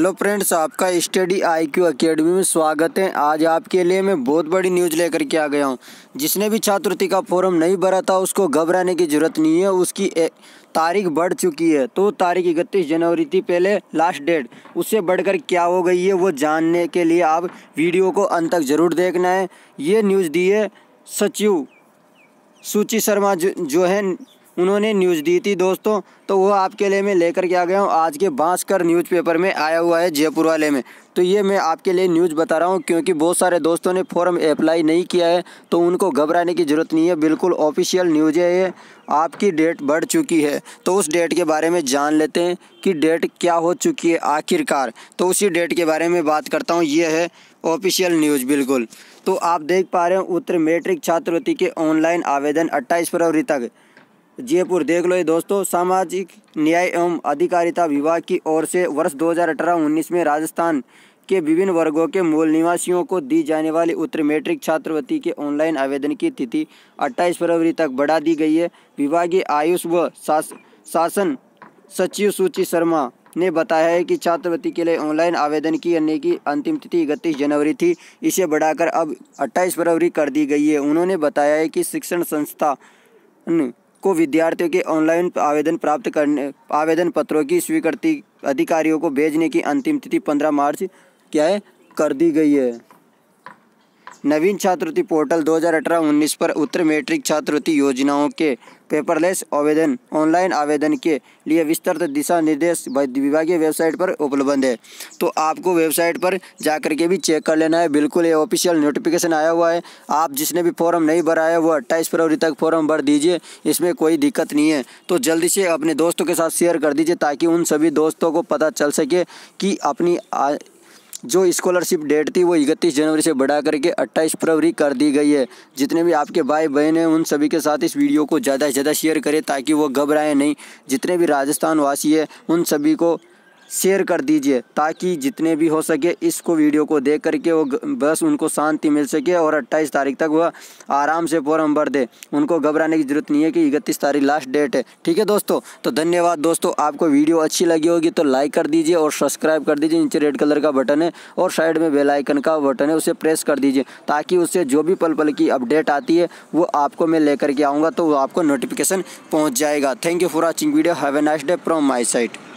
hello friends आपका study I Q academy में स्वागत है आज आपके लिए मैं बहुत बड़ी न्यूज़ लेकर के आ गया हूँ जिसने भी छात्रवृत्ति का फॉर्म नहीं भरा था उसको घबराने की ज़रूरत नहीं है उसकी तारीख बढ़ चुकी है तो तारीख इकतीस जनवरी थी पहले लास्ट डेट उससे बढ़कर क्या हो गई है वो जानने के लिए आप वीडियो को अंत तक ज़रूर देखना है ये न्यूज़ दी है सचिव सूची शर्मा जो, जो है उन्होंने न्यूज़ दी थी दोस्तों तो वो आपके लिए मैं लेकर के आ गया हूँ आज के बांसकर न्यूज़पेपर में आया हुआ है जयपुर वाले में तो ये मैं आपके लिए न्यूज़ बता रहा हूँ क्योंकि बहुत सारे दोस्तों ने फॉर्म अप्लाई नहीं किया है तो उनको घबराने की ज़रूरत नहीं है बिल्कुल ऑफिशियल न्यूज़ है ये आपकी डेट बढ़ चुकी है तो उस डेट के बारे में जान लेते हैं कि डेट क्या हो चुकी है आखिरकार तो उसी डेट के बारे में बात करता हूँ ये है ऑफिशियल न्यूज़ बिल्कुल तो आप देख पा रहे हो उत्तर मेट्रिक छात्रवृत्ति के ऑनलाइन आवेदन अट्ठाईस फरवरी तक जयपुर देख लो ये दोस्तों सामाजिक न्याय एवं अधिकारिता विभाग की ओर से वर्ष 2018-19 में राजस्थान के विभिन्न वर्गों के मूल निवासियों को दी जाने वाली उत्तर मैट्रिक छात्रवृत्ति के ऑनलाइन आवेदन की तिथि 28 फरवरी तक बढ़ा दी गई है विभागीय आयुष व शासन सचिव सूची शर्मा ने बताया है कि छात्रवृत्ति के लिए ऑनलाइन आवेदन की अन्य की अंतिम तिथि इकतीस जनवरी थी इसे बढ़ाकर अब 28 फरवरी कर दी गई है उन्होंने बताया है कि शिक्षण संस्था को विद्यार्थियों के ऑनलाइन आवेदन प्राप्त करने आवेदन पत्रों की स्वीकृति अधिकारियों को भेजने की अंतिम तिथि पंद्रह मार्च क्या है कर दी गई है नवीन छात्रवृत्ति पोर्टल 2018-19 पर उत्तर मैट्रिक छात्रवृत्ति योजनाओं के पेपरलेस आवेदन ऑनलाइन आवेदन के लिए विस्तृत दिशा निर्देश विभागीय वेबसाइट पर उपलब्ध है तो आपको वेबसाइट पर जाकर के भी चेक कर लेना है बिल्कुल ये ऑफिशियल नोटिफिकेशन आया हुआ है आप जिसने भी फॉर्म नहीं भरा है वो अट्ठाईस फरवरी तक फॉर्म भर दीजिए इसमें कोई दिक्कत नहीं है तो जल्दी से अपने दोस्तों के साथ शेयर कर दीजिए ताकि उन सभी दोस्तों को पता चल सके कि अपनी जो स्कॉलरशिप डेट थी वो इकतीस जनवरी से बढ़ा करके अट्ठाईस फरवरी कर दी गई है जितने भी आपके भाई बहन हैं उन सभी के साथ इस वीडियो को ज़्यादा से ज़्यादा शेयर करें ताकि वो घबराएं नहीं जितने भी राजस्थान वासी हैं उन सभी को शेयर कर दीजिए ताकि जितने भी हो सके इसको वीडियो को देख करके वो बस उनको शांति मिल सके और अट्ठाईस तारीख तक वह आराम से फॉर्म भर दे उनको घबराने की ज़रूरत नहीं है कि इकतीस तारीख लास्ट डेट है ठीक है दोस्तों तो धन्यवाद दोस्तों आपको वीडियो अच्छी लगी होगी तो लाइक कर दीजिए और सब्सक्राइब कर दीजिए नीचे रेड कलर का बटन है और साइड में बेलाइकन का बटन है उसे प्रेस कर दीजिए ताकि उससे जो भी पल पल की अपडेट आती है वो आपको मैं लेकर के आऊँगा तो वो आपको नोटिफिकेशन पहुँच जाएगा thank you for watching video have a nice day from my site